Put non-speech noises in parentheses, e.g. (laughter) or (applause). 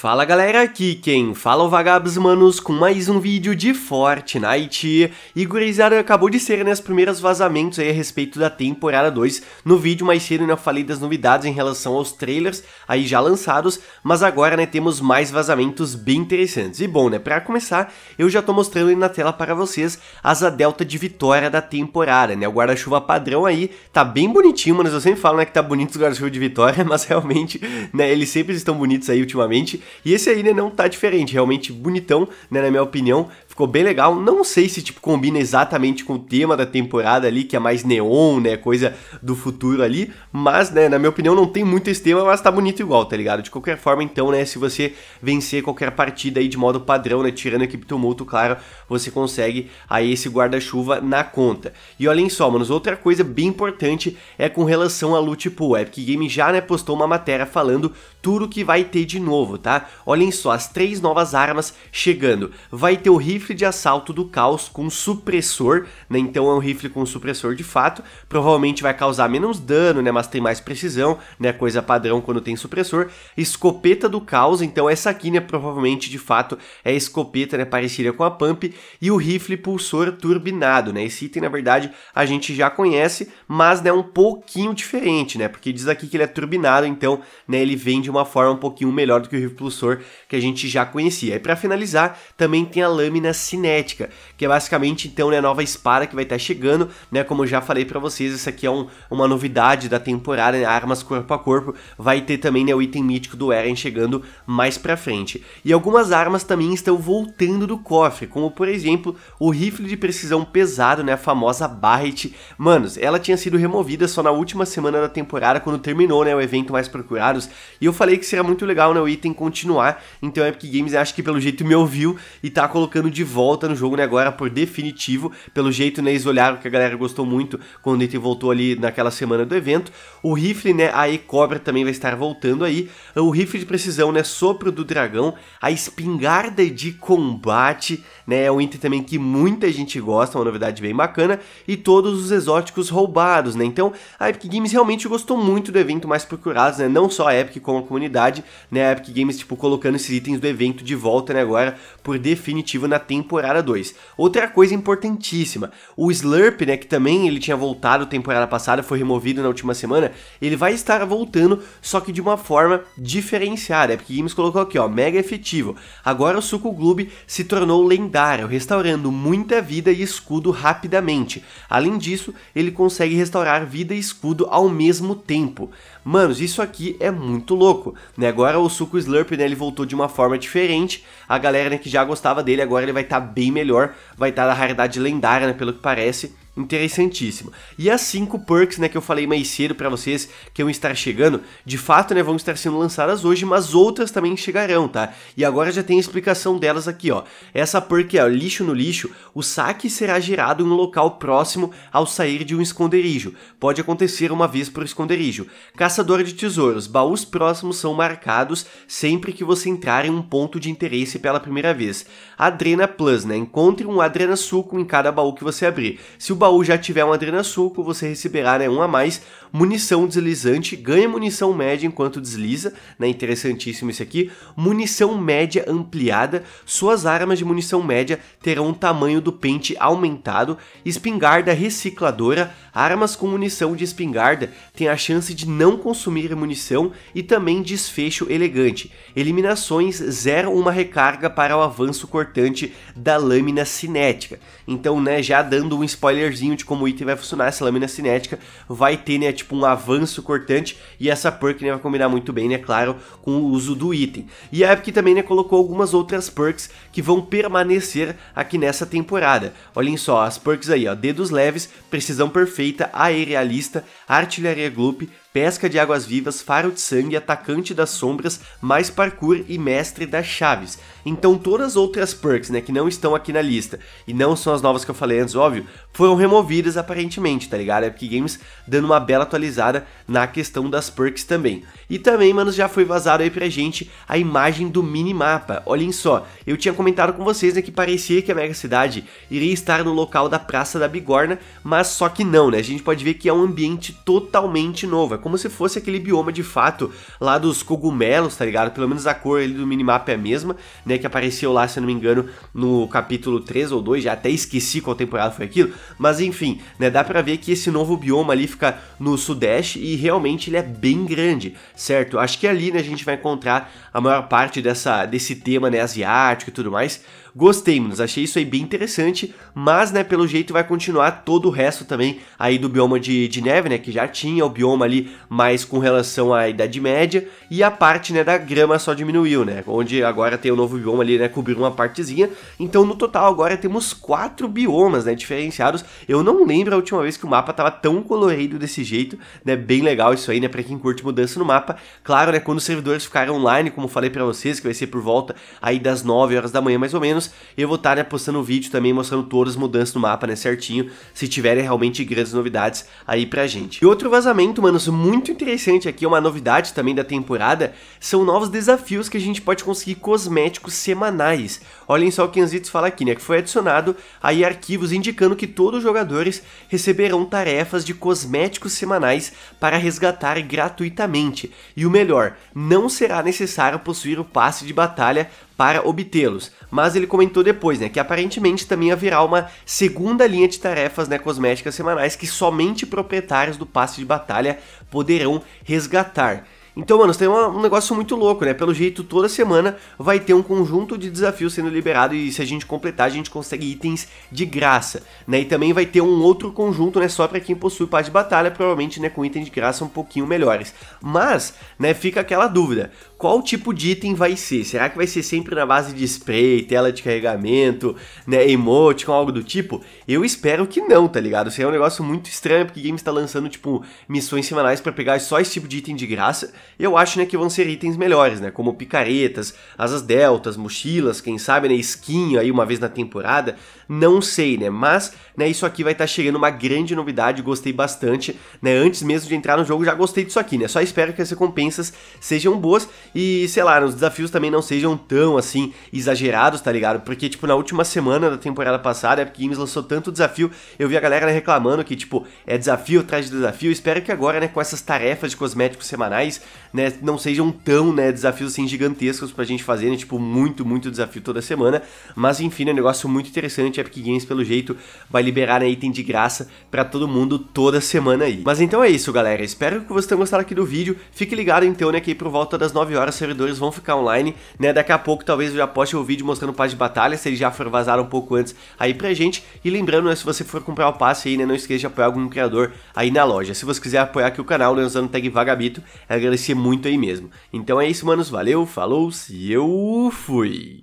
Fala galera, aqui quem fala é o Vagabos Manos com mais um vídeo de Fortnite E gurizada, acabou de ser né, os primeiros vazamentos aí a respeito da temporada 2 No vídeo mais cedo né, eu falei das novidades em relação aos trailers aí já lançados Mas agora né, temos mais vazamentos bem interessantes E bom né, pra começar eu já tô mostrando aí na tela para vocês as a delta de vitória da temporada né O guarda-chuva padrão aí tá bem bonitinho, mas eu sempre falo né, que tá bonito os guarda-chuva de vitória (laughs) Mas realmente né, eles sempre estão bonitos aí ultimamente e esse aí, né, não tá diferente, realmente bonitão, né, na minha opinião ficou bem legal. Não sei se tipo combina exatamente com o tema da temporada ali, que é mais neon, né, coisa do futuro ali, mas né, na minha opinião não tem muito esse tema, mas tá bonito igual, tá ligado? De qualquer forma, então, né, se você vencer qualquer partida aí de modo padrão, né, tirando a equipe tumulto, claro, você consegue aí esse guarda-chuva na conta. E olhem só, manos, outra coisa bem importante é com relação à loot pool. Epic Game já, né, postou uma matéria falando tudo que vai ter de novo, tá? Olhem só, as três novas armas chegando. Vai ter o rifle rifle de assalto do caos com supressor, né? Então é um rifle com supressor de fato, provavelmente vai causar menos dano, né? Mas tem mais precisão, né? Coisa padrão quando tem supressor. Escopeta do caos, então essa aqui, né? Provavelmente de fato é escopeta, né? Parecida com a pump. E o rifle pulsor turbinado, né? Esse item, na verdade, a gente já conhece, mas né? Um pouquinho diferente, né? Porque diz aqui que ele é turbinado, então, né? Ele vem de uma forma um pouquinho melhor do que o rifle pulsor que a gente já conhecia. E para finalizar, também tem a lâmina cinética, que é basicamente então né, a nova espada que vai estar tá chegando, né? Como eu já falei para vocês, isso aqui é um, uma novidade da temporada, né, armas corpo a corpo, vai ter também né, o item mítico do Eren chegando mais para frente. E algumas armas também estão voltando do cofre, como por exemplo, o rifle de precisão pesado, né, a famosa Barret. Manos, ela tinha sido removida só na última semana da temporada quando terminou, né, o evento mais procurados, e eu falei que seria muito legal, né, o item continuar. Então Epic Games acho que pelo jeito me ouviu e tá colocando de volta no jogo, né? Agora por definitivo. Pelo jeito, né? Eles olharam que a galera gostou muito quando o voltou ali naquela semana do evento. O rifle, né? A E-Cobra também vai estar voltando aí. O rifle de precisão, né? Sopro do dragão. A espingarda de combate, né? É um item também que muita gente gosta, uma novidade bem bacana. E todos os exóticos roubados, né? Então, a Epic Games realmente gostou muito do evento mais procurado, né? Não só a Epic, como a comunidade, né? A Epic Games, tipo, colocando esses itens do evento de volta, né? Agora, por definitivo, na temporada 2. Outra coisa importantíssima, o Slurp, né, que também ele tinha voltado temporada passada, foi removido na última semana, ele vai estar voltando, só que de uma forma diferenciada, é porque Games colocou aqui, ó, mega efetivo. Agora o Suco Gloob se tornou lendário, restaurando muita vida e escudo rapidamente. Além disso, ele consegue restaurar vida e escudo ao mesmo tempo. Manos, isso aqui é muito louco, né? Agora o Suco Slurp, né, ele voltou de uma forma diferente, a galera né, que já gostava dele agora ele vai vai estar tá bem melhor, vai estar tá na raridade lendária, né, pelo que parece interessantíssimo. E as cinco perks, né, que eu falei mais cedo para vocês que vão estar chegando, de fato, né, vão estar sendo lançadas hoje, mas outras também chegarão, tá? E agora já tem a explicação delas aqui, ó. Essa perk é ó, lixo no lixo, o saque será gerado em um local próximo ao sair de um esconderijo. Pode acontecer uma vez por esconderijo. Caçador de tesouros, baús próximos são marcados sempre que você entrar em um ponto de interesse pela primeira vez. Adrena Plus, né, encontre um Adrena Suco em cada baú que você abrir. Se o baú baú já tiver um adrena suco, você receberá né, um a mais. Munição deslizante, ganha munição média enquanto desliza, né, interessantíssimo isso aqui. Munição média ampliada, suas armas de munição média terão o tamanho do pente aumentado. Espingarda recicladora, armas com munição de espingarda têm a chance de não consumir munição e também desfecho elegante. Eliminações, zero uma recarga para o avanço cortante da lâmina cinética. Então, né, já dando um spoiler trailerzinho de como o item vai funcionar, essa lâmina cinética vai ter, né, tipo um avanço cortante e essa perk, né, vai combinar muito bem, né, claro, com o uso do item. E a Epic também, né, colocou algumas outras perks que vão permanecer aqui nessa temporada. Olhem só, as perks aí, ó, dedos leves, precisão perfeita, aerialista, artilharia gloop, pesca de águas vivas, faro de sangue, atacante das sombras, mais parkour e mestre das chaves. Então todas as outras perks, né, que não estão aqui na lista e não são as novas que eu falei antes, óbvio, foram removidas aparentemente, tá ligado? Epic Games dando uma bela atualizada na questão das perks também. E também, mano, já foi vazado aí pra gente a imagem do minimapa. Olhem só, eu tinha comentado com vocês né, que parecia que a Mega Cidade iria estar no local da Praça da Bigorna, mas só que não, né? A gente pode ver que é um ambiente totalmente novo é como se fosse aquele bioma de fato lá dos cogumelos, tá ligado? Pelo menos a cor ali do minimap é a mesma, né? Que apareceu lá, se eu não me engano, no capítulo 3 ou 2, já até esqueci qual temporada foi aquilo, mas enfim, né? Dá pra ver que esse novo bioma ali fica no sudeste e realmente ele é bem grande, certo? Acho que ali, né, a gente vai encontrar a maior parte dessa, desse tema, né, asiático e tudo mais. Gostei, meninos, achei isso aí bem interessante, mas, né, pelo jeito vai continuar todo o resto também aí do bioma de, de neve, né, que já tinha o bioma ali mais com relação à Idade Média, e a parte né, da grama só diminuiu, né? Onde agora tem o novo bioma ali, né? cobrir uma partezinha. Então no total agora temos quatro biomas, né? Diferenciados. Eu não lembro a última vez que o mapa tava tão colorido desse jeito, né? Bem legal isso aí, né? Pra quem curte mudança no mapa. Claro, né? Quando os servidores ficarem online, como falei para vocês, que vai ser por volta aí das 9 horas da manhã mais ou menos, eu vou estar tá, né, postando um vídeo também mostrando todas as mudanças no mapa, né? Certinho, se tiverem realmente grandes novidades aí pra gente. E outro vazamento, manos, muito interessante aqui, uma novidade também da temporada, são novos desafios que a gente pode conseguir cosméticos semanais. Olhem só o que Anzitos fala aqui, né? Que foi adicionado aí arquivos indicando que todos os jogadores receberão tarefas de cosméticos semanais para resgatar gratuitamente. E o melhor, não será necessário possuir o passe de batalha para obtê-los. Mas ele comentou depois, né, que aparentemente também haverá uma segunda linha de tarefas, né, cosméticas semanais que somente proprietários do passe de batalha poderão resgatar. Então, mano, tem uma, um negócio muito louco, né? Pelo jeito, toda semana vai ter um conjunto de desafios sendo liberado e se a gente completar, a gente consegue itens de graça, né? E também vai ter um outro conjunto, né, só para quem possui paz de batalha, provavelmente, né, com itens de graça um pouquinho melhores. Mas, né, fica aquela dúvida. Qual tipo de item vai ser? Será que vai ser sempre na base de spray, tela de carregamento, né, com algo do tipo? Eu espero que não, tá ligado? Seria é um negócio muito estranho, porque o game está lançando, tipo, missões semanais para pegar só esse tipo de item de graça eu acho né, que vão ser itens melhores, né? Como picaretas, asas deltas, mochilas, quem sabe, né? Skin aí uma vez na temporada. Não sei, né? Mas né, isso aqui vai estar tá chegando uma grande novidade, gostei bastante. Né? Antes mesmo de entrar no jogo, já gostei disso aqui, né? Só espero que as recompensas sejam boas e, sei lá, né, os desafios também não sejam tão assim exagerados, tá ligado? Porque, tipo, na última semana da temporada passada, a Epic Games lançou tanto desafio, eu vi a galera né, reclamando que, tipo, é desafio atrás de desafio. Espero que agora, né, com essas tarefas de cosméticos semanais, né, não sejam tão, né, desafios assim gigantescos pra gente fazer, né, tipo, muito, muito desafio toda semana, mas enfim, é um negócio muito interessante, Epic Games, pelo jeito, vai liberar, né, item de graça pra todo mundo toda semana aí. Mas então é isso, galera, espero que vocês tenham gostado aqui do vídeo, fique ligado então, né, que por volta das 9 horas os servidores vão ficar online, né, daqui a pouco talvez eu já poste o vídeo mostrando o passe de batalha, se ele já for vazado um pouco antes aí pra gente, e lembrando, né, se você for comprar o passe aí, né, não esqueça de apoiar algum criador aí na loja. Se você quiser apoiar aqui o canal, né, usando o tag Vagabito, é agradecer muito aí mesmo. Então é isso, manos. Valeu, falou, se eu fui!